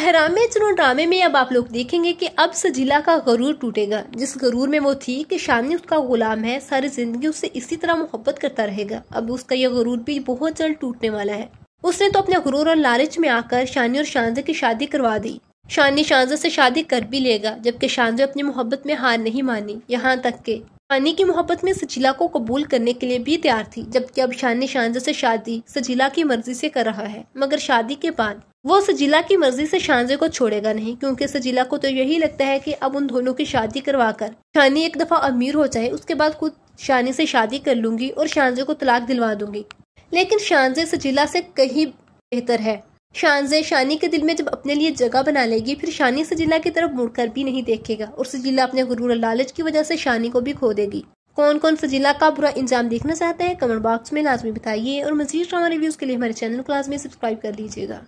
अहराम चुनो ड्रामे में अब आप लोग देखेंगे कि अब सजीला का गरूर टूटेगा जिस गरूर में वो थी कि शामनी उसका गुलाम है सारी जिंदगी उससे इसी तरह मोहब्बत करता रहेगा अब उसका यह गरूर भी बहुत जल्द टूटने वाला है उसने तो अपने गुरूर और लालच में आकर शानी और शानजे की शादी करवा दी शानी शानजे से शादी कर भी लेगा जबकि शानजे अपनी मोहब्बत में हार नहीं मानी यहाँ तक के शानी की मोहब्बत में सजीला को कबूल करने के लिए भी तैयार थी जबकि अब शानी शानजे से शादी सजीला की मर्जी से कर रहा है मगर शादी के बाद वो सजिला की मर्जी से शानजे को छोड़ेगा नहीं क्योंकि सजिला को तो यही लगता है कि अब उन दोनों की शादी करवाकर शानी एक दफा अमीर हो जाए उसके बाद खुद शानी से शादी कर लूंगी और शानजे को तलाक दिलवा दूंगी लेकिन शानजे सजिला से कहीं बेहतर है शानजे शानी के दिल में जब अपने लिए जगह बना लेगी फिर शानी सजिला की तरफ मुड़कर भी नहीं देखेगा और सजिला अपने गुरूर लालच की वजह से शानी को भी खो देगी कौन कौन सजिला का बुरा इंजाम देखना चाहता है कमेंट बॉक्स में लाजमी बताइए और मजीद ड्रामा रिव्यूज के लिए हमारे चैनल को लाजमी सब्सक्राइब कर लीजिएगा